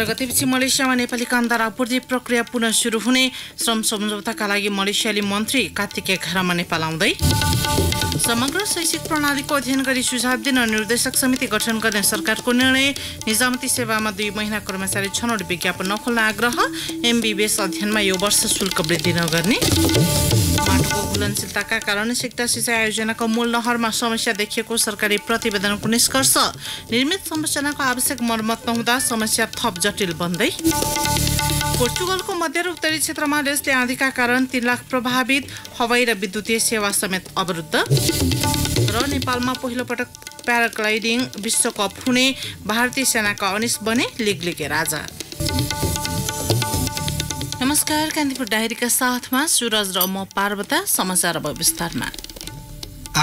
एघार गतेपछि मलेसियामा नेपाली कामदार आपूर्ति प्रक्रिया पुनः सुरु हुने श्रम सम्झौताका लागि मलेसियाली मन्त्री कार्तिके घरमा नेपाल आउँदै समग्र शैक्षिक प्रणालीको अध्ययन गरी सुझाव दिन निर्देशक समिति गठन गर्ने सरकारको निर्णय निजामती सेवामा दुई महिना कर्मचारी छनौट विज्ञापन नखोल्न आग्रह एमबिबिएस अध्ययनमा यो वर्ष शुल्क वृद्धि नगर्ने माटोको घुलनशीलताका कारण शिक्षा सिँचाइ आयोजनाको मूल नहरमा समस्या देखिएको सरकारी प्रतिवेदनको निष्कर्ष निर्मित संरचनाको आवश्यक मर्मत नहुँदा समस्या थप जटिल बन्दै पोर्चुगलको मध्य र उत्तरी क्षेत्रमा रेसले आँधीका कारण तीन लाख प्रभावित हवाई र विद्युतीय सेवा समेत अवरुद्ध र नेपालमा पहिलो पटक प्याराग्लाइडिङ विश्वकप हुने भारतीय सेनाका अनिस बने लिग लिगे राजा नमस्कार कान्तिपुर डायरीका साथमा सुरज र म पार्वता समाचार अब विस्तारमा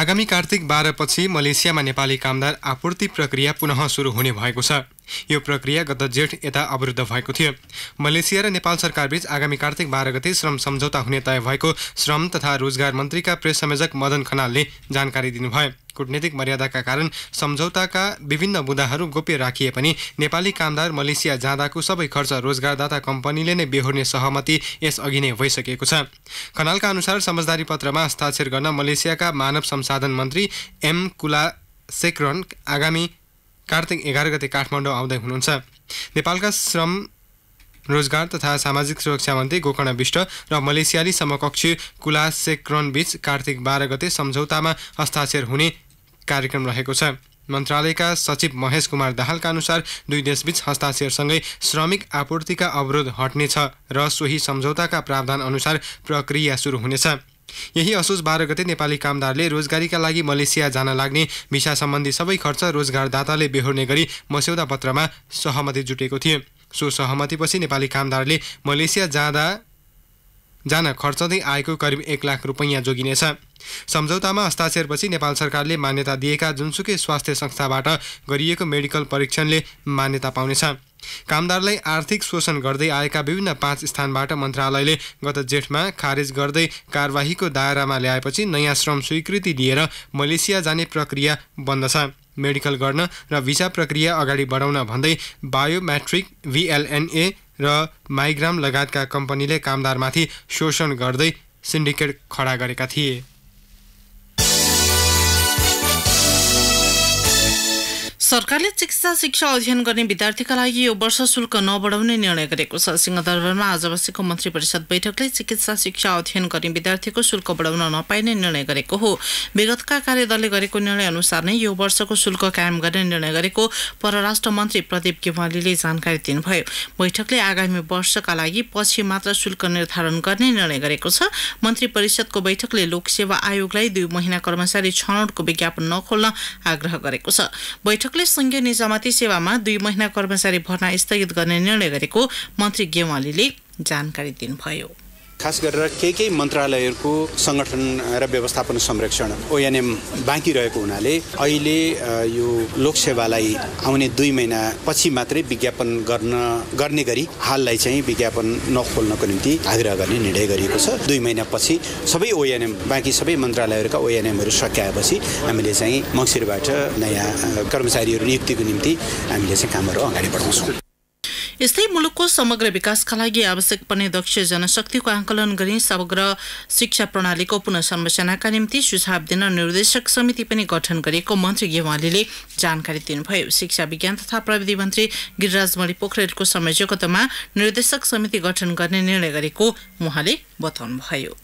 आगामी कार्तिक बाह्रपछि मलेसियामा नेपाली कामदार आपूर्ति प्रक्रिया पुनः सुरु हुने भएको छ यो प्रक्रिया गत जेठ यता अवरुद्ध भएको थियो मलेसिया र नेपाल सरकारबीच आगामी कार्तिक बाह्र गते श्रम सम्झौता हुने तय भएको श्रम तथा रोजगार मन्त्रीका प्रेस संयोजक मदन खनालले जानकारी दिनुभयो कूटनीतिक मर्यादाका कारण सम्झौताका विभिन्न मुद्दाहरू गोप्य राखिए पनि नेपाली कामदार मलेसिया जाँदाको सबै खर्च रोजगारदाता कम्पनीले नै बेहोर्ने सहमति यसअघि नै भइसकेको छ खनालका अनुसार समझदारी पत्रमा हस्ताक्षर गर्न मलेसियाका मानव संसाधन मन्त्री एम कुला सेक्रन आगामी कार्तिक एघार गते काठमाडौँ आउँदै हुनुहुन्छ नेपालका श्रम रोजगार तथा सामाजिक सुरक्षा मन्त्री गोकर्ण विष्ट र मलेसियाली समकक्ष बीच कार्तिक बाह्र गते सम्झौतामा हस्ताक्षर हुने कार्यक्रम रहेको छ मन्त्रालयका सचिव महेश कुमार दाहालका अनुसार दुई देशबीच हस्ताक्षरसँगै श्रमिक आपूर्तिका अवरोध हट्नेछ र सोही सम्झौताका प्रावधान अनुसार प्रक्रिया सुरु हुनेछ यही असोज बाह्र गते नेपाली कामदारले रोजगारीका लागि मलेसिया जान लाग्ने भिसा सम्बन्धी सबै खर्च रोजगारदाताले बेहोर्ने गरी मस्यौदा पत्रमा सहमति जुटेको थिए सो सहमतिपछि नेपाली कामदारले मलेसिया जाँदा जान खर्चदै आएको करिब एक लाख रुपैयाँ जोगिनेछ सम्झौतामा हस्ताक्षरपछि नेपाल सरकारले मान्यता दिएका जुनसुकै स्वास्थ्य संस्थाबाट गरिएको मेडिकल परीक्षणले मान्यता पाउनेछ कामदारलाई आर्थिक शोषण गर्दै आएका विभिन्न पाँच स्थानबाट मन्त्रालयले गत जेठमा खारेज गर्दै कारवाहीको दायरामा ल्याएपछि नयाँ श्रम स्वीकृति लिएर मलेसिया जाने प्रक्रिया बन्द छ मेडिकल गर्न र भिसा प्रक्रिया अगाडि बढाउन भन्दै बायोमेट्रिक भिएलएनए र माइग्राम लगायतका कम्पनीले कामदारमाथि शोषण गर्दै सिन्डिकेट खडा गरेका थिए सरकारले चिकित्सा शिक्षा अध्ययन गर्ने विद्यार्थीका लागि यो वर्ष शुल्क नबढाउने निर्णय गरेको छ सिंहदरबारमा आज बसेको मन्त्री परिषद बैठकले चिकित्सा शिक्षा अध्ययन गर्ने विद्यार्थीको शुल्क बढाउन नपाइने निर्णय गरेको हो विगतका कार्यदलले गरेको निर्णय अनुसार नै यो वर्षको शुल्क कायम गर्ने निर्णय गरेको परराष्ट्र मन्त्री प्रदीप गेवालीले जानकारी दिनुभयो बैठकले आगामी वर्षका लागि पछि मात्र शुल्क निर्धारण गर्ने निर्णय गरेको छ मन्त्री परिषदको बैठकले लोकसेवा आयोगलाई दुई महिना कर्मचारी छनौटको विज्ञापन नखोल्न आग्रह गरेको छ बैठक क्लर्कले संघीय निजामती सेवामा दुई महिना कर्मचारी भर्ना स्थगित गर्ने निर्णय गरेको मन्त्री गेवालीले जानकारी दिनुभयो खास गरेर केही केही मन्त्रालयहरूको सङ्गठन र व्यवस्थापन संरक्षण ओएनएम बाँकी रहेको हुनाले अहिले यो लोकसेवालाई आउने दुई महिना पछि मात्रै विज्ञापन गर्न गर्ने गरी हाललाई चाहिँ विज्ञापन नखोल्नको निम्ति आग्रह गर्ने निर्णय गरिएको छ दुई महिनापछि सबै ओएनएम बाँकी सबै मन्त्रालयहरूका ओएनएमहरू सकिएपछि हामीले चाहिँ मङ्सिरबाट नयाँ कर्मचारीहरू नियुक्तिको निम्ति हामीले चाहिँ कामहरू अगाडि बढाउँछौँ यस्तै मुलुकको समग्र विकासका लागि आवश्यक पर्ने दक्ष जनशक्तिको आकलन गरी समग्र शिक्षा प्रणालीको पुनः संरचनाका निम्ति सुझाव दिन निर्देशक समिति पनि गठन गरेको मन्त्री गेवालीले जानकारी दिनुभयो शिक्षा विज्ञान तथा प्रविधि मन्त्री गिरिराज मणि पोखरेलको संयोजकत्वमा निर्देशक समिति गठन गर्ने निर्णय गरेको उहाँले बताउनुभयो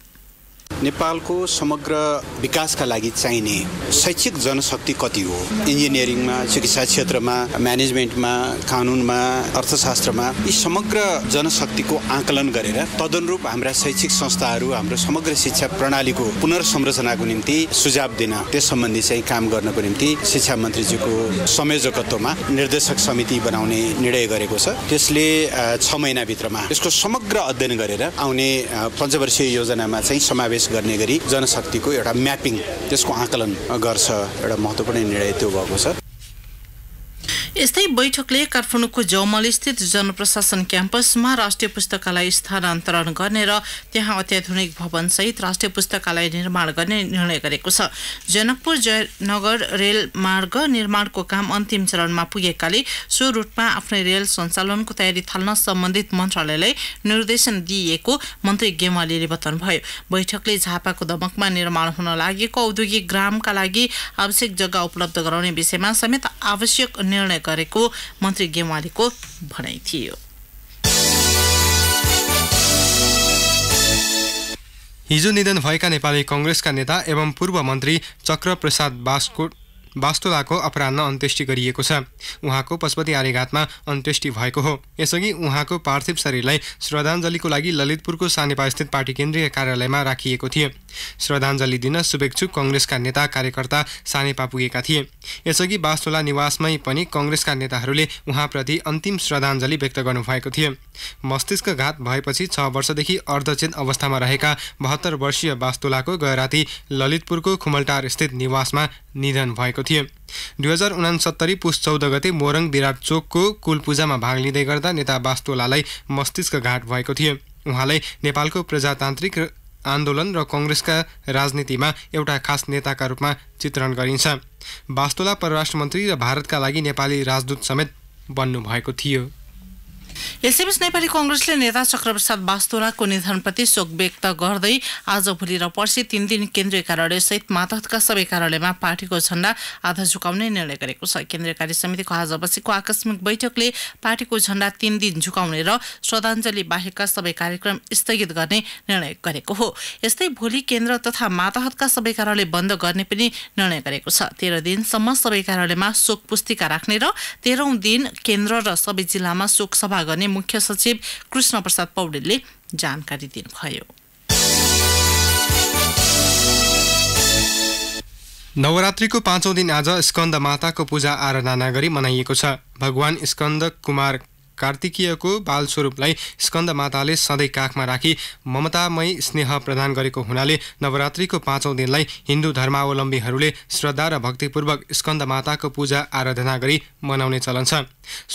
नेपालको समग्र विकासका लागि चाहिने शैक्षिक जनशक्ति कति हो इन्जिनियरिङमा चिकित्सा क्षेत्रमा म्यानेजमेन्टमा कानुनमा अर्थशास्त्रमा यी समग्र जनशक्तिको आकलन गरेर तदनुरूप हाम्रा शैक्षिक संस्थाहरू हाम्रो समग्र शिक्षा प्रणालीको पुनर्संरचनाको निम्ति सुझाव दिन त्यस सम्बन्धी चाहिँ काम गर्नको निम्ति शिक्षा मन्त्रीजीको संयोजकत्वमा निर्देशक समिति बनाउने निर्णय गरेको छ त्यसले छ महिनाभित्रमा यसको समग्र अध्ययन गरेर आउने पञ्चवर्षीय योजनामा चाहिँ समावेश समावेश गर्ने गरी जनशक्तिको एउटा म्यापिङ त्यसको आकलन गर्छ एउटा महत्त्वपूर्ण निर्णय त्यो भएको छ यस्तै बैठकले काठमाडौँको जौमल स्थित जनप्रशासन क्याम्पसमा राष्ट्रिय पुस्तकालय स्थानान्तरण गर्ने र त्यहाँ अत्याधुनिक भवनसहित राष्ट्रिय पुस्तकालय निर्माण गर्ने निर्णय गरेको छ जनकपुर जयनगर रेल मार्ग निर्माणको काम अन्तिम चरणमा पुगेकाले सो रूटमा आफ्नै रेल सञ्चालनको तयारी थाल्न सम्बन्धित मन्त्रालयलाई निर्देशन दिइएको मन्त्री गेवालीले बताउनुभयो बैठकले झापाको दमकमा निर्माण हुन लागेको औद्योगिक ग्रामका लागि आवश्यक जग्गा उपलब्ध गराउने विषयमा समेत आवश्यक निर्णय गरेको मन्त्री गेवालीको भनाइ थियो हिजो निधन भएका नेपाली कङ्ग्रेसका नेता एवं पूर्व मन्त्री चक्रप्रसाद बासकोट वास्तुलाको अपराह अन्त्येष्टि गरिएको छ उहाँको पशुपति आर्यघाटमा अन्त्येष्टि भएको हो यसअघि उहाँको पार्थिव शरीरलाई श्रद्धाञ्जलीको लागि ललितपुरको सानेपास्थित पार्टी केन्द्रीय कार्यालयमा राखिएको थियो श्रद्धाञ्जली दिन शुभेच्छुक कङ्ग्रेसका नेता कार्यकर्ता सानेपा पुगेका थिए यसअघि वास्तुला निवासमै पनि कङ्ग्रेसका नेताहरूले उहाँप्रति अन्तिम श्रद्धाञ्जली व्यक्त गर्नुभएको थियो मस्तिष्कघात भएपछि छ वर्षदेखि अर्धचेत अवस्थामा रहेका बहत्तर वर्षीय वास्तुलाको गैराती ललितपुरको खुमलटार स्थित निवासमा निधन भएको गरेको थिए दुई हजार उनासत्तरी पुस चौध गते मोरङ विराट चोकको कुलपूजामा भाग लिँदै गर्दा नेता वास्तोलालाई मस्तिष्क घाट भएको थियो उहाँलाई नेपालको प्रजातान्त्रिक आन्दोलन र कङ्ग्रेसका राजनीतिमा एउटा खास नेताका रूपमा चित्रण गरिन्छ वास्तोला परराष्ट्र मन्त्री र भारतका लागि नेपाली राजदूत समेत बन्नुभएको थियो यसैबीच नेपाली कङ्ग्रेसले नेता चक्रप्रसाद बास्तोराको निधनप्रति शोक व्यक्त गर्दै आज भोलि र पर्सि तीन दिन केन्द्रीय कार्यालयसहित मातहतका सबै कार्यालयमा पार्टीको झण्डा आधा झुकाउने निर्णय गरेको छ केन्द्रीय कार्य समितिको आज बसेको आकस्मिक बैठकले पार्टीको झण्डा तीन दिन झुकाउने र श्रद्धाञ्जली बाहेकका सबै कार्यक्रम स्थगित गर्ने निर्णय गरेको हो यस्तै भोलि केन्द्र तथा मातहतका सबै कार्यालय बन्द गर्ने पनि निर्णय गरेको छ तेह्र दिनसम्म सबै कार्यालयमा शोक पुस्तिका राख्ने र तेह्रौँ दिन केन्द्र र सबै जिल्लामा शोक सभा गर्ने मुख्य सचिव कृष्ण प्रसाद पौडेलले जानकारी दिनुभयो नवरात्रीको पाँचौं दिन आज स्कन्द माताको पूजा आराधना गरी मनाइएको छ भगवान स्कन्द कुमार कार्तिकीयको बालस्वरूपलाई माताले सधैँ काखमा राखी ममतामय स्नेह प्रदान गरेको हुनाले नवरात्रिको पाँचौँ दिनलाई हिन्दू धर्मावलम्बीहरूले श्रद्धा र भक्तिपूर्वक स्कन्द माताको पूजा आराधना गरी मनाउने चलन छ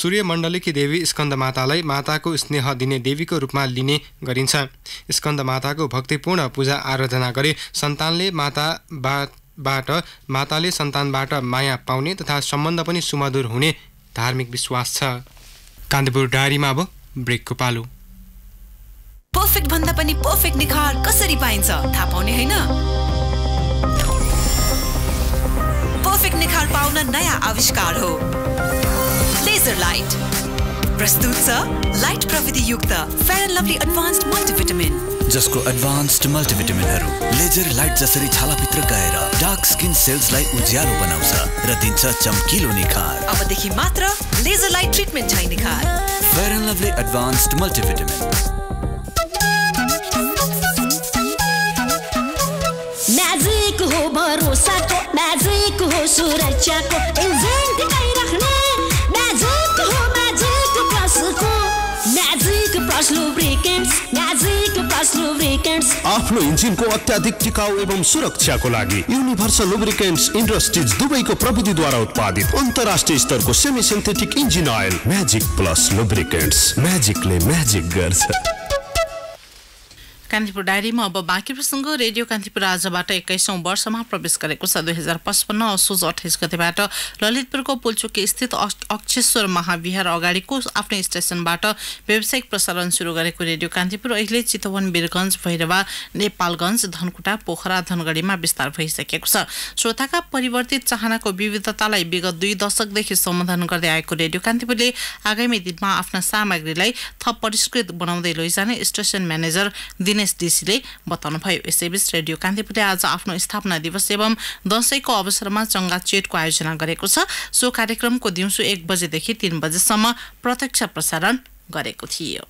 सूर्यमण्डलीकी देवी स्कन्द मातालाई माताको स्नेह दिने देवीको रूपमा लिने गरिन्छ स्कन्द माताको भक्तिपूर्ण पूजा आराधना गरे सन्तानले माता बाट माताले सन्तानबाट माया पाउने तथा सम्बन्ध पनि सुमधुर हुने धार्मिक विश्वास छ कान्तिपुर डायरीमा अब ब्रेकको पालो पर्फेक्ट भन्दा पनि पर्फेक्ट निखार कसरी पाइन्छ थाहा पाउने होइन पर्फेक्ट निखार पाउन नयाँ आविष्कार हो लेजर लाइट प्रस्तुत छ लाइट प्रविधि युक्त fair and lovely advance multivitamin जसको एडभान्स्ड मल्टीविटामिन लेजर लाइट जसरी छाला भित्र गएर डार्क स्किन सेल्स लाई उज्यालो बनाउँछ र दिन्छ चमकिलो निखार अब देखि मात्र लेजर लाइट ट्रिटमेन्ट छैन निखार fair and lovely advanced multivitamin magic हो भरोसाको म्याजिक हो सुरक्षाको आफ्नो इन्जिनको अत्याधिक टिकाउ एवं सुरक्षाको लागि युनिभर्सल लुब्रिकेन्ट इन्डस्ट्रिज दुबईको प्रविधिद्वारा उत्पादित अन्तर्राष्ट्रिय स्तरको semi synthetic engine oil magic plus lubricant म्याजिकले म्याजिक गर्छ कान्तिपुर डायरीमा अब बाँकी प्रसङ्ग रेडियो कान्तिपुर आजबाट एक्काइसौँ वर्षमा प्रवेश गरेको छ दुई हजार पचपन्न असोज अठाइस गतेबाट ललितपुरको पुलचोकी स्थित अक्षेश्वर महाविहार अगाडिको आफ्नै स्टेसनबाट व्यावसायिक प्रसारण सुरु गरेको रेडियो कान्तिपुर अहिले चितवन वीरगञ्ज भैरवा नेपालगञ्ज धनकुटा पोखरा धनगढीमा विस्तार भइसकेको छ श्रोताका परिवर्तित चाहनाको विविधतालाई विगत दुई दशकदेखि सम्बोधन गर्दै आएको रेडियो कान्तिपुरले आगामी दिनमा आफ्ना सामग्रीलाई थप परिष्कृत बनाउँदै लैजाने स्टेसन म्यानेजर दिन दिनेश बताउनुभयो यसैबीच रेडियो कान्तिपुरले आज आफ्नो स्थापना दिवस एवं दसैँको अवसरमा चेटको आयोजना गरेको छ सो कार्यक्रमको दिउँसो एक बजेदेखि तिन बजेसम्म प्रत्यक्ष प्रसारण गरेको थियो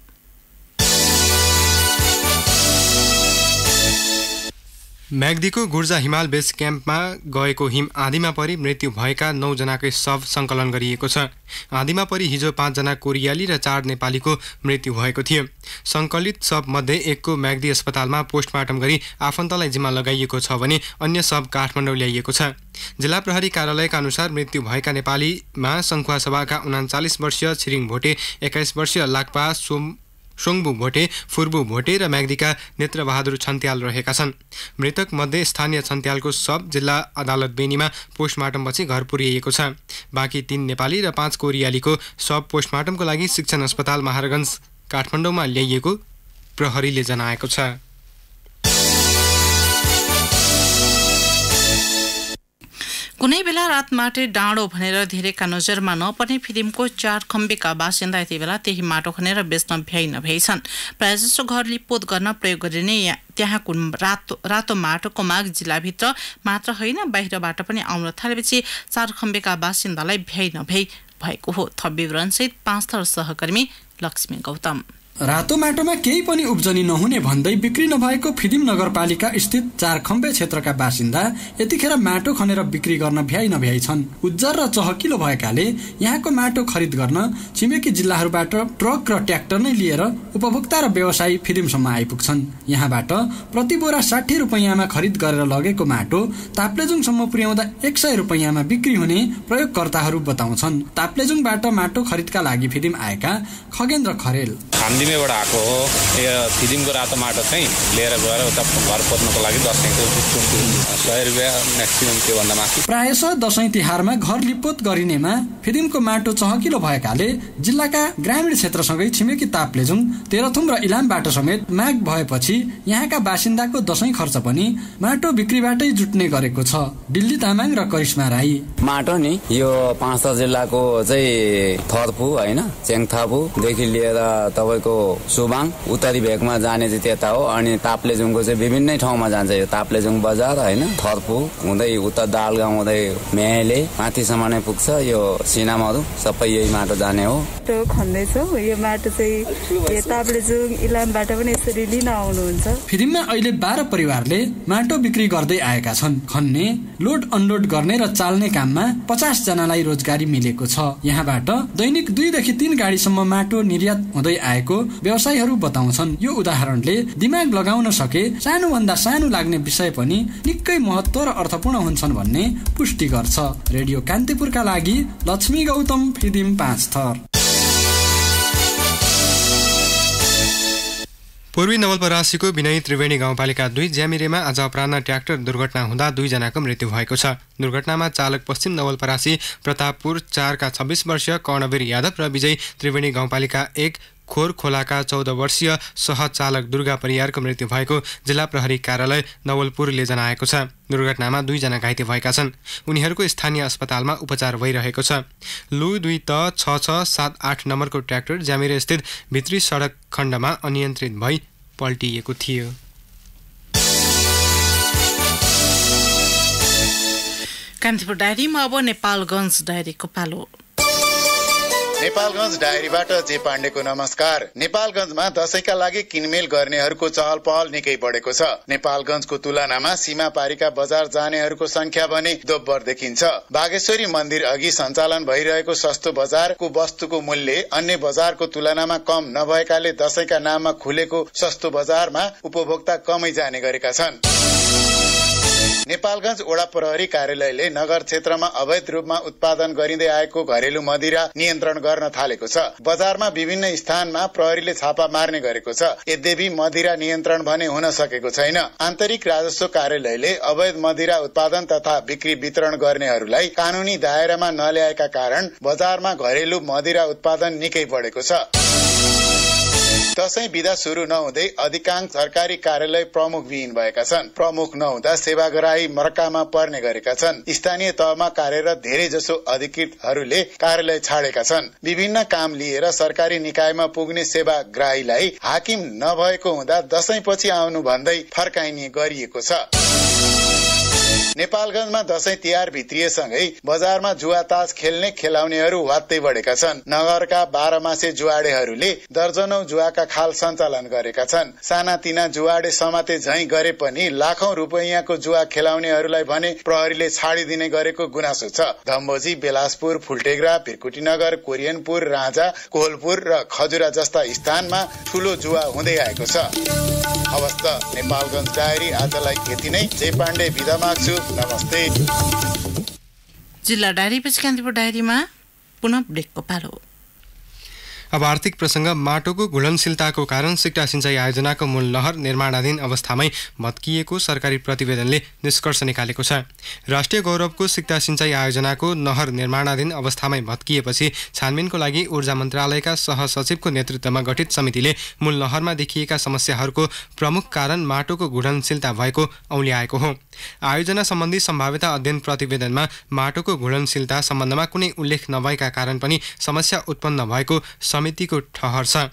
म्याग्दीको गुर्जा हिमाल बेस क्याम्पमा गएको हिम आधीमा परि मृत्यु भएका नौजनाकै शव सङ्कलन गरिएको छ आधीमा परि हिजो पाँचजना कोरियाली र चार नेपालीको मृत्यु भएको थियो सङ्कलित शवमध्ये एकको म्याग्दी अस्पतालमा पोस्टमार्टम गरी आफन्तलाई जिम्मा लगाइएको छ भने अन्य शव काठमाडौँ ल्याइएको छ जिल्ला प्रहरी कार्यालयका अनुसार मृत्यु भएका नेपालीमा सभाका उनाचालिस वर्षीय छिरिङ भोटे एक्काइस वर्षीय लाक्पा सोम सोङबु भोटे फुर्बु भोटे र म्याग्दीका नेत्रबहादुर छन्त्याल रहेका छन् मृतक मध्ये स्थानीय छन्त्यालको सब जिल्ला अदालत बेनीमा पोस्टमार्टमपछि घर पुर्याइएको छ बाँकी तीन नेपाली र पाँच कोरियालीको सब पोस्टमार्टमको लागि शिक्षण अस्पताल महारगञ्ज काठमाडौँमा ल्याइएको प्रहरीले जनाएको छ कुनै बेला रातमाटे डाँडो भनेर धेरैका नजरमा नपर्ने फिल्मको चार खम्बेका बासिन्दा यति बेला त्यही माटो खनेर बेच्न भ्याइ नभ्याइछन् प्रायःजसो घर लिपोत गर्न प्रयोग गरिने त्यहाँको रातो रातो माटोको माग जिल्लाभित्र मात्र होइन बाहिरबाट पनि आउन थालेपछि चार खम्बेका बासिन्दालाई भ्याइ नभ्याइ भएको हो थप विवरणसहित पाँच थर सहकर्मी लक्ष्मी गौतम रातो माटोमा केही पनि उब्जनी नहुने भन्दै बिक्री नभएको फिदिम नगरपालिका स्थित चारखम्बे क्षेत्रका बासिन्दा यतिखेर माटो खनेर बिक्री गर्न भ्याइ नभ्याइ छन् उज्जर र चहकिलो भएकाले यहाँको माटो खरिद गर्न छिमेकी जिल्लाहरूबाट ट्रक र ट्र्याक्टर नै लिएर उपभोक्ता र व्यवसायी फिदिमसम्म आइपुग्छन् यहाँबाट प्रति बोरा साठी रुपियाँमा खरिद गरेर लगेको माटो ताप्लेजुङसम्म पुर्याउँदा एक सय रुपियाँमा बिक्री हुने प्रयोगकर्ताहरू बताउँछन् ताप्लेजुङबाट माटो खरिदका लागि फिदिम आएका खगेन्द्र खरेल खामदिमेबाट आएको हो यो फिदिमको रातो माटो चाहिँ लिएर गएर उता घर पोत्नको लागि दसैँको सय रुपियाँ म्याक्सिमम् त्योभन्दा माथि प्रायश दसैँ तिहारमा घर लिपोत गरिनेमा फिदिमको माटो चहकिलो भएकाले जिल्लाका ग्रामीण क्षेत्रसँगै छिमेकी ताप्लेजुङ तेह्रथुम र इलामबाट समेत माग भएपछि यहाँका बासिन्दाको दसैँ खर्च पनि माटो बिक्रीबाटै जुट्ने गरेको छ दिल्ली तामाङ र करिश्मा राई माटो नि यो पाँच जिल्लाको चाहिँ थर्फु होइन चेङथापुदेखि लिएर तपाईँको सुबाङ उत्तरी भेगमा जाने चाहिँ त्यता हो अनि ताप्लेजुङको चाहिँ विभिन्नै ठाउँमा जान्छ यो ताप्लेजुङ बजार होइन थर्पु हुँदै उता दालगाउँ हुँदै म्याले माथिसम्म नै पुग्छ यो सिनामहरू सबै यही माटो जाने हो यो माटो चाहिँ ताप्लेजुङ इलामबाट पनि यसरी लिन आउनुहुन्छ फिल्ममा अहिले बाह्र परिवारले माटो बिक्री गर्दै आएका छन् खन्ने लोड अनलोड गर्ने र चाल्ने काममा पचास जनालाई रोजगारी मिलेको छ यहाँबाट दैनिक दुईदेखि तीन गाडीसम्म माटो निर्यात हुँदै आएको आएको व्यवसायहरू बताउँछन् यो उदाहरणले दिमाग लगाउन सके सानो भन्दा सानो लाग्ने विषय पनि निकै महत्व र अर्थपूर्ण हुन्छन् भन्ने पुष्टि गर्छ रेडियो कान्तिपुरका लागि लक्ष्मी गौतम फिदिम पाँच थर पूर्वी नवलपरासीको विनय त्रिवेणी गाउँपालिका दुई ज्यामिरेमा आज अपरान्न ट्र्याक्टर दुर्घटना हुँदा दुईजनाको मृत्यु भएको छ दुर्घटनामा चालक पश्चिम नवलपरासी प्रतापपुर चारका छब्बिस वर्षीय कर्णवीर यादव र विजय त्रिवेणी गाउँपालिका एक खोर खोलाका चौध वर्षीय सहचालक दुर्गा परियारको मृत्यु भएको जिल्ला प्रहरी कार्यालय नवलपुरले जनाएको छ दुर्घटनामा दुईजना घाइते भएका छन् उनीहरूको स्थानीय अस्पतालमा उपचार भइरहेको छ लु दुई त छ छ सात आठ नम्बरको ट्र्याक्टर ज्यामिर स्थित भित्री सडक खण्डमा अनियन्त्रित भई पल्टिएको थियो कान्तिपुर डायरीमा अब नेपालगञ्ज डायरीको पालो नेपालगञ्ज डायरीबाट जे पाण्डेको नमस्कार नेपालगञ्जमा दशैंका लागि किनमेल गर्नेहरूको चहल पहल निकै बढेको छ नेपालगञ्जको तुलनामा सीमा पारिका बजार जानेहरूको संख्या भने दोब्बर देखिन्छ बागेश्वरी मन्दिर अघि सञ्चालन भइरहेको सस्तो बजारको वस्तुको मूल्य अन्य बजारको तुलनामा कम नभएकाले दशैंका नाममा खुलेको सस्तो बजारमा उपभोक्ता कमै जाने गरेका छन् नेपालगंज वडा प्रहरी कार्यालयले नगर क्षेत्रमा अवैध रूपमा उत्पादन गरिँदै आएको घरेलु मदिरा नियन्त्रण गर्न थालेको छ बजारमा विभिन्न स्थानमा प्रहरीले छापा मार्ने गरेको छ यद्यपि मदिरा नियन्त्रण भने हुन सकेको छैन आन्तरिक राजस्व कार्यालयले अवैध मदिरा उत्पादन तथा बिक्री वितरण गर्नेहरूलाई कानूनी दायरामा नल्याएका कारण बजारमा घरेलु मदिरा उत्पादन निकै बढेको छ दसैँ विधा शुरू नहुँदै अधिकांश सरकारी कार्यालय प्रमुख विहीन भएका छन् प्रमुख नहुँदा सेवाग्राही मर्कामा पर्ने गरेका छन् स्थानीय तहमा कार्यरत धेरै जसो अधिकृतहरूले कार्यालय छाडेका छन् विभिन्न काम लिएर सरकारी निकायमा पुग्ने सेवाग्राहीलाई हाकिम नभएको हुँदा दशैं पछि आउनु भन्दै फर्काइने गरिएको छ नेपालगञ्जमा दशैं तिहार भित्रिएसँगै बजारमा जुवा तास खेल्ने खेलाउनेहरू वात्तै बढेका छन् नगरका बाह्र मासे जुवाडेहरूले दर्जनौ जुवाका खाल सञ्चालन गरेका छन् सानातिना जुवाडे समाते झैं गरे पनि लाखौं रूपैयाँको जुवा खेलाउनेहरूलाई भने प्रहरीले छाडिदिने गरेको गुनासो छ धम्बोजी बेलासपुर फुलटेग्रा भिरकुटी नगर कोरियनपुर राजा कोहलपुर र खजुरा जस्ता स्थानमा ठूलो जुवा हुँदै आएको छ नेपालगञ्ज डायरी आजलाई यति नै जय पाण्डे विधामा गर्छु नमस्ते जिल्ला डायरी पछि कान्तिपुर डायरीमा पुनः ब्रेकको पालो अब आर्थिक प्रसङ्ग माटोको घुलनशीलताको कारण सिक्टा सिंचाइ आयोजनाको मूल लहर निर्माणाधीन अवस्थामै भत्किएको सरकारी प्रतिवेदनले निष्कर्ष निकालेको छ राष्ट्रिय गौरवको सिक्टा सिँचाइ आयोजनाको नहर निर्माणाधीन अवस्थामै भत्किएपछि छानबिनको लागि ऊर्जा मन्त्रालयका सहसचिवको नेतृत्वमा गठित समितिले मूल नहरमा देखिएका समस्याहरूको प्रमुख कारण माटोको घुलनशीलता भएको औल्याएको हो आयोजना सम्बन्धी सम्भाव्यता अध्ययन प्रतिवेदनमा माटोको घुलनशीलता सम्बन्धमा कुनै उल्लेख नभएका कारण पनि समस्या उत्पन्न भएको समितिको ठहर छ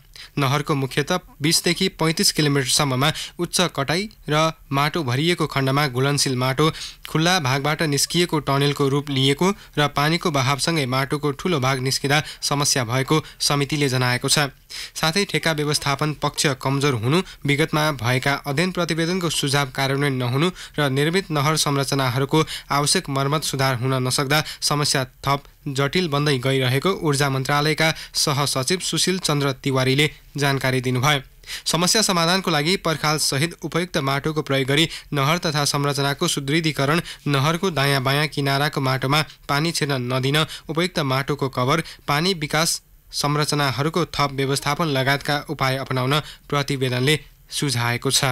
नहरको मुख्यत बिसदेखि पैँतिस किलोमिटरसम्ममा उच्च कटाइ र माटो भरिएको खण्डमा घुलनशील माटो खुल्ला भागबाट निस्किएको टनेलको रूप लिएको र पानीको बहावसँगै माटोको ठूलो भाग निस्किँदा समस्या भएको समितिले जनाएको छ साथै ठेका व्यवस्थापन पक्ष कमजोर हुनु विगतमा भएका अध्ययन प्रतिवेदनको सुझाव कार्यान्वयन नहुनु र निर्मित नहर संरचनाहरूको आवश्यक मर्मत सुधार हुन नसक्दा समस्या थप जटिल बन्दै गइरहेको ऊर्जा मन्त्रालयका सहसचिव सुशील चन्द्र तिवारीले अधिकारीले जानकारी दिनुभयो समस्या समाधानको लागि सहित उपयुक्त माटोको प्रयोग गरी नहर तथा संरचनाको सुदृढीकरण नहरको दायाँ बायाँ किनाराको माटोमा पानी छिर्न नदिन उपयुक्त माटोको कभर पानी विकास संरचनाहरूको थप व्यवस्थापन लगायतका उपाय अपनाउन प्रतिवेदनले सुझाएको छ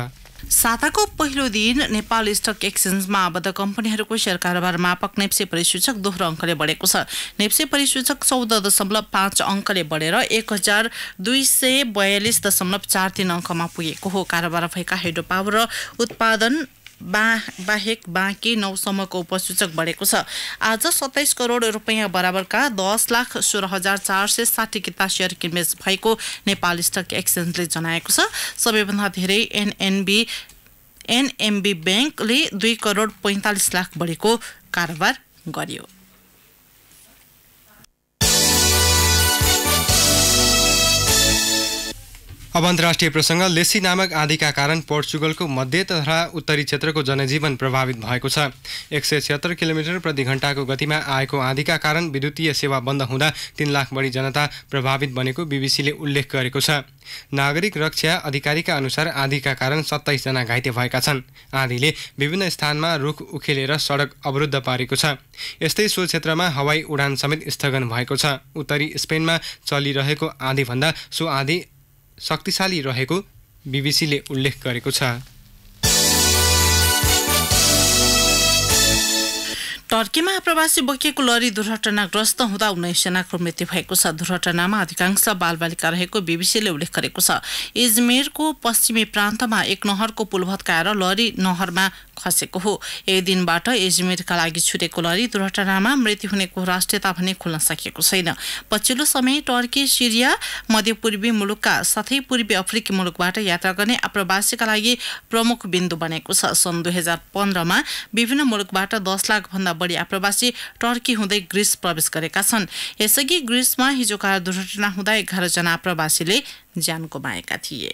साताको पहिलो दिन नेपाल स्टक एक्सचेन्जमा आबद्ध कम्पनीहरूको सेयर कारोबार मापक नेप्से परिसूचक दोहोरो अङ्कले बढेको छ नेप्से परिसूचक चौध दशमलव पाँच अङ्कले बढेर एक हजार दुई सय बयालिस दशमलव चार तिन अङ्कमा पुगेको हो कारोबार भएका हाइड्रो पावर र उत्पादन बा बाहेक बाँकी नौसम्मको उपसूचक बढेको छ आज सत्ताइस करोड रुपियाँ बराबरका दस लाख सोह्र हजार चार सय साठी किता सेयर किनबेच भएको नेपाल स्टक एक्सचेन्जले जनाएको छ सबैभन्दा धेरै एनएनबी एनएमबी ब्याङ्कले दुई करोड पैँतालिस लाख बढेको कारोबार गर्यो अब अन्तर्राष्ट्रिय प्रसङ्ग लेसी नामक आँधीका कारण पोर्चुगलको मध्य तथा उत्तरी क्षेत्रको जनजीवन प्रभावित भएको छ एक सय छिहत्तर किलोमिटर प्रति घण्टाको गतिमा आएको आँधीका कारण विद्युतीय सेवा बन्द हुँदा तिन लाख बढी जनता प्रभावित बनेको बिबिसीले उल्लेख गरेको छ नागरिक रक्षा अधिकारीका अनुसार आँधीका कारण सत्ताइसजना घाइते भएका छन् आँधीले विभिन्न स्थानमा रुख उखेलेर सडक अवरुद्ध पारेको छ यस्तै सो क्षेत्रमा हवाई उडान समेत स्थगन भएको छ उत्तरी स्पेनमा चलिरहेको आँधीभन्दा सो आँधी शक्तिशाली रहेको बिबिसीले उल्लेख गरेको छ टर्कीमा आप्रवासी बोकेको लरी दुर्घटनाग्रस्त हुँदा उन्नाइसजनाको मृत्यु भएको छ दुर्घटनामा अधिकांश बालबालिका रहेको बिबिसीले उल्लेख गरेको छ इजमेरको पश्चिमी प्रान्तमा एक नहरको पुल भत्काएर लरी नहरमा खसेको हो यही दिनबाट इजमेरका लागि छुटेको लरी दुर्घटनामा मृत्यु हुनेको राष्ट्रियता भने खुल्न सकिएको छैन पछिल्लो समय टर्की सिरिया मध्यपूर्वी मुलुकका साथै पूर्वी अफ्रिकी मुलुकबाट यात्रा गर्ने आप्रवासीका लागि प्रमुख बिन्दु बनेको छ सन् दुई हजार पन्ध्रमा विभिन्न मुलुकबाट दस लाखभन्दा बढी आप्रवासी टर्की हुँदै ग्रिस प्रवेश गरेका छन् यसअघि ग्रिसमा हिजो कार दुर्घटना हुँदा एघारजना आप्रवासीले ज्यान गुमाएका थिए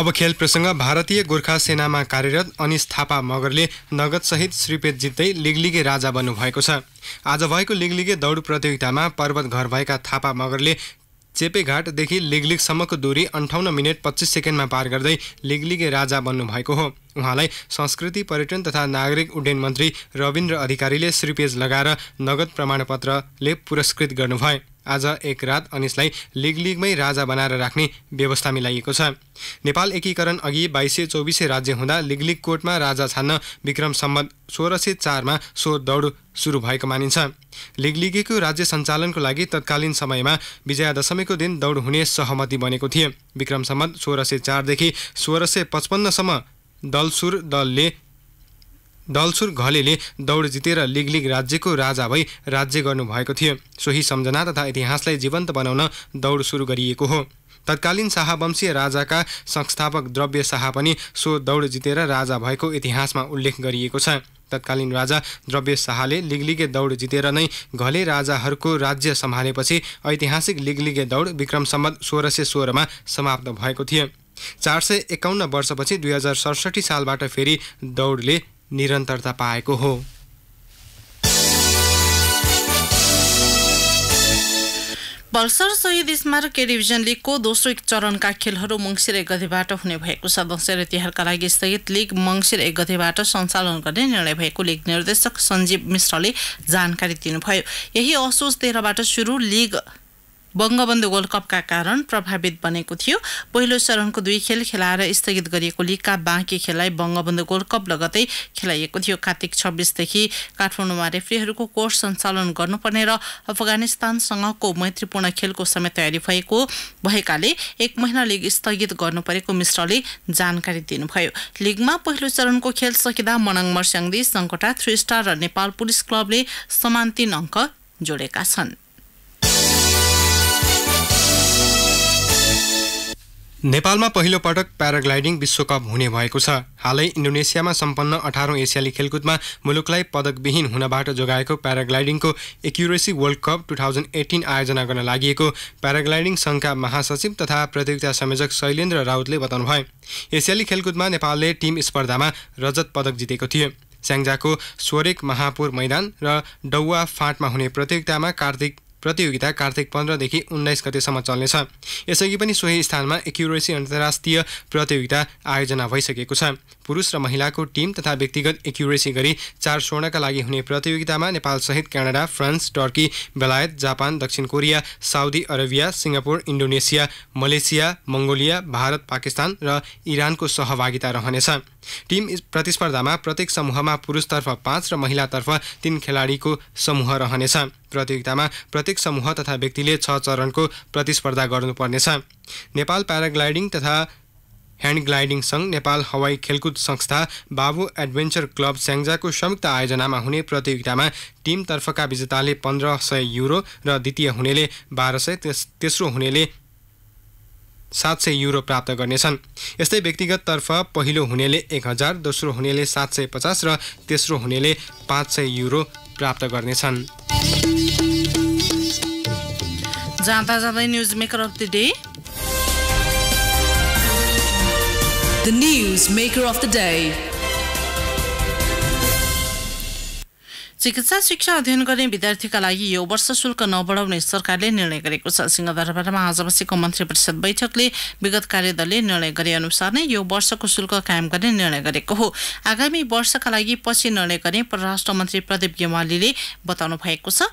अब खेल प्रसङ्ग भारतीय गोर्खा सेनामा कार्यरत अनिस थापा मगरले नगदसहित श्रीपेद जित्दै लिगलिगे राजा बन्नुभएको छ आज भएको लिगलिगे दौड प्रतियोगितामा पर्वत घर भएका थापा मगरले चेपेघाटदेखि लिगलिगसम्मको दूरी अन्ठाउन्न मिनट पच्चिस सेकेन्डमा पार गर्दै लिगलिगे राजा बन्नुभएको हो उहाँलाई संस्कृति पर्यटन तथा नागरिक उड्डयन मन्त्री रविन्द्र अधिकारीले श्रीपेज लगाएर नगद प्रमाणपत्रले पुरस्कृत गर्नुभयो आज एक रात अनिसलाई लिग लिगमै राजा बनाएर राख्ने व्यवस्था मिलाइएको छ नेपाल एकीकरण अघि बाइसे चौबिसे राज्य हुँदा लिग लिग कोर्टमा राजा छान्न विक्रम सम्बन्ध सोह्र सय चारमा सो दौड सुरु भएको मानिन्छ लिगलिगेको राज्य सञ्चालनको लागि तत्कालीन समयमा विजयादशमीको दिन दौड हुने सहमति बनेको थिए विक्रम सम्बन्ध सोह्र सय चारदेखि सोह्र सय पचपन्नसम्म दलसुर दलले दलसुर घलेले दौड जितेर लिगलिग राज्यको राजा भई राज्य गर्नुभएको थियो सोही सम्झना तथा इतिहासलाई जीवन्त बनाउन दौड सुरु गरिएको हो तत्कालीन शाहवंशीय राजाका संस्थापक द्रव्य शाह पनि सो दौड जितेर राजा भएको इतिहासमा उल्लेख गरिएको छ तत्कालीन राजा द्रव्य शाहले लिगलिगे दौड जितेर नै घले राजाहरूको राज्य सम्हालेपछि ऐतिहासिक लिगलिगे दौड विक्रम सम्बत सोह्र सय सोह्रमा समाप्त भएको थियो चार सय एकाउन्न वर्षपछि दुई हजार सडसठी सालबाट फेरि दौडले निरन्तरता पाएको हो पल्सर सहिद स्मारक ए लिगको दोस्रो चरणका खेलहरू मङ्सिर एक गतेबाट हुने भएको छ दसैँ र तिहारका लागि स्थगित लिग मङ्सिर एक गतेबाट सञ्चालन गर्ने निर्णय भएको लिग निर्देशक सञ्जीव मिश्रले जानकारी दिनुभयो यही असोज तेह्रबाट सुरु लिग बङ्गबन्धु वर्ल्ड कपका कारण प्रभावित बनेको थियो पहिलो चरणको दुई खेल खेलाएर स्थगित गरिएको लिगका बाँकी खेललाई बङ्गबन्धु वर्ल्ड कप लगतै खेलाइएको थियो कार्तिक छब्बिसदेखि काठमाडौँमा रेफ्रीहरूको कोर्स सञ्चालन गर्नुपर्ने र अफगानिस्तानसँगको मैत्रीपूर्ण खेलको समय तयारी भएको भएकाले एक महिना लिग स्थगित गर्नु परेको मिश्रले जानकारी दिनुभयो लिगमा पहिलो चरणको खेल सकिँदा मनङ मर्स्याङदी सङ्कटा थ्री स्टार र नेपाल पुलिस क्लबले समान तिन अङ्क जोडेका छन् नेपालमा पहिलो पटक प्याराग्लाइडिङ विश्वकप हुने भएको छ हालै इन्डोनेसियामा सम्पन्न अठारौँ एसियाली खेलकुदमा मुलुकलाई पदकविहीन हुनबाट जोगाएको प्याराग्लाइडिङको accuracy world cup two thousand eighteen आयोजना गर्न लागि प्याराग्लाइडिङ सङ्घका महासचिव तथा प्रतियोगिता संयोजक शैलेन्द्र राउतले बताउनुभयो एसियाली खेलकुदमा नेपालले टिम स्पर्धामा रजत पदक जितेको थियो स्याङ्जाको स्वरेक महापुर मैदान र डौवा फाँटमा हुने प्रतियोगितामा कार्तिक प्रतियोगिता कार्तिक पन्ध्रदेखि उन्नाइस गतेसम्म चल्नेछ यसअघि पनि सोही स्थानमा एक्युरेसी अन्तर्राष्ट्रिय प्रतियोगिता आयोजना भइसकेको छ पुरुष र महिलाको टिम तथा व्यक्तिगत एक्युरेसी गरी चार स्वर्णका लागि हुने प्रतियोगितामा नेपालसहित क्यानाडा फ्रान्स टर्की बेलायत जापान दक्षिण Korea Saudi Arabia Singapore Indonesia Malaysia Mongolia Bharat Pakistan र इरानको सहभागिता रहनेछ टिम प्रतिस्पर्धामा प्रत्येक समूहमा पुरुषतर्फ पाँच र महिलातर्फ तीन खेलाडीको समूह रहनेछ प्रतियोगितामा प्रत्येक समूह तथा व्यक्तिले छ चरणको प्रतिस्पर्धा गर्नुपर्नेछ नेपाल प्याराग्लाइडिङ तथा ह्यान्ड ग्लाइडिङ सङ्घ नेपाल हवाई खेलकुद संस्था बाबु एडभेन्चर क्लब स्याङ्जाको संयुक्त आयोजनामा हुने प्रतियोगितामा टिमतर्फका विजेताले पन्ध्र सय युरो र द्वितीय हुनेले बाह्र सय तेस्रो हुनेले सात सय युरो प्राप्त गर्नेछन् यस्तै व्यक्तिगततर्फ पहिलो हुनेले एक हजार दोस्रो हुनेले सात सय पचास र तेस्रो हुनेले पाँच सय युरो प्राप्त गर्नेछन् जाँदा जाँदै news maker of the day the news maker of the day. चिकित्सा शिक्षा अध्ययन गर्ने विद्यार्थीका लागि यो वर्ष शुल्क नबढाउने सरकारले निर्णय गरेको छ सिंहदरबारमा आज बसेको मन्त्री परिषद बैठकले विगत कार्यदलले निर्णय गरे अनुसार नै यो वर्षको शुल्क कायम गर्ने निर्णय गरेको हो आगामी वर्षका लागि पछि निर्णय गर्ने परराष्ट्र मन्त्री प्रदीप गेवालीले बताउनु भएको छ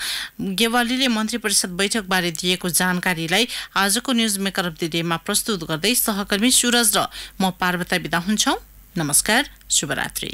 गेवालीले मन्त्री परिषद बैठकबारे दिएको जानकारीलाई आजको न्युज मेकर अफ द डेमा प्रस्तुत गर्दै सहकर्मी सुरज र म पार्वता विदा हुन्छौँ नमस्कार शुभरात्रि